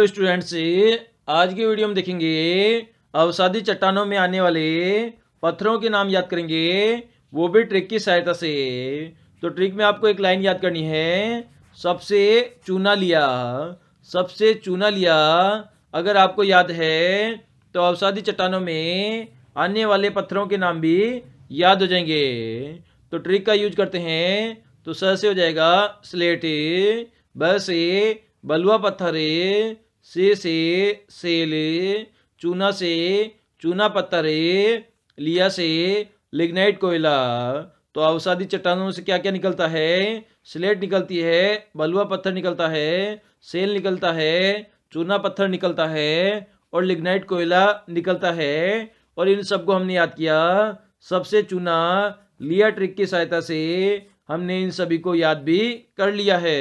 तो स्टूडेंट्स आज की वीडियो में देखेंगे अवसादी चट्टानों में आने वाले पत्थरों के नाम याद करेंगे वो भी ट्रिक की सहायता से तो ट्रिक में आपको एक लाइन याद करनी है सबसे चूना लिया सबसे चूना लिया अगर आपको याद है तो अवसादी चट्टानों में आने वाले पत्थरों के नाम भी याद हो जाएंगे तो ट्रिक का यूज करते हैं तो सर से हो जाएगा स्लेट बस बलुआ ए से से सेले चूना से चूना पत्थर ए लिया से लिग्नाइट कोयला तो अवसादी चट्टानों से क्या क्या निकलता है स्लेट निकलती है बलुआ पत्थर निकलता है सेल निकलता है चूना पत्थर निकलता है और लिग्नाइट कोयला निकलता है और इन सबको हमने याद किया सबसे चूना लिया ट्रिक की सहायता से हमने इन सभी को याद भी कर लिया है